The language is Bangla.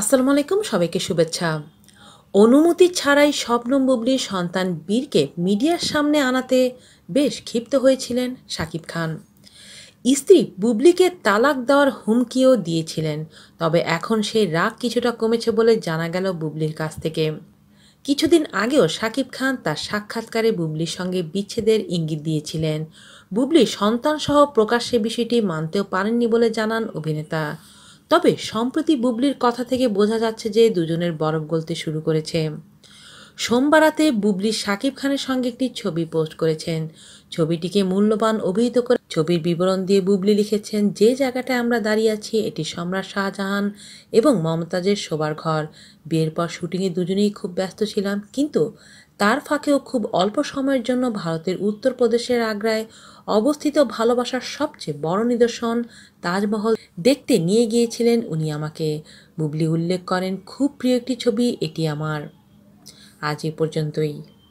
আসসালামু আলাইকুম সবাইকে শুভেচ্ছা অনুমতি ছাড়াই স্বপ্নম বুবলির সন্তান বীরকে মিডিয়ার সামনে আনাতে বেশ ক্ষিপ্ত হয়েছিলেন শাকিব খান স্ত্রী বুবলিকে তালাক দেওয়ার হুমকিও দিয়েছিলেন তবে এখন সেই রাগ কিছুটা কমেছে বলে জানা গেল বুবলির কাছ থেকে কিছুদিন আগেও সাকিব খান তার সাক্ষাৎকারে বুবলির সঙ্গে বিচ্ছেদের ইঙ্গিত দিয়েছিলেন বুবলি সন্তানসহ প্রকাশ্যে বিষয়টি মানতেও পারেননি বলে জানান অভিনেতা তবে সম্প্রতি বুবলির কথা থেকে বোঝা যাচ্ছে যে দুজনের বরফ গলতে শুরু করেছে সোমবারাতে বুবলি শাকিব খানের সঙ্গে একটি ছবি পোস্ট করেছেন ছবিটিকে মূল্যবান অভিহিত করে ছবির বিবরণ দিয়ে বুবলি লিখেছেন যে জায়গাটায় আমরা দাঁড়িয়ে আছি এটি সম্রাট শাহজাহান এবং মমতাজের শোবার ঘর বিয়ের পর শুটিংয়ে দুজনেই খুব ব্যস্ত ছিলাম কিন্তু তার ফাঁকেও খুব অল্প সময়ের জন্য ভারতের উত্তরপ্রদেশের আগ্রায় অবস্থিত ভালোবাসার সবচেয়ে বড় নিদর্শন তাজমহল দেখতে নিয়ে গিয়েছিলেন উনি আমাকে বুবলি উল্লেখ করেন খুব প্রিয় একটি ছবি এটি আমার আজ এ পর্যন্তই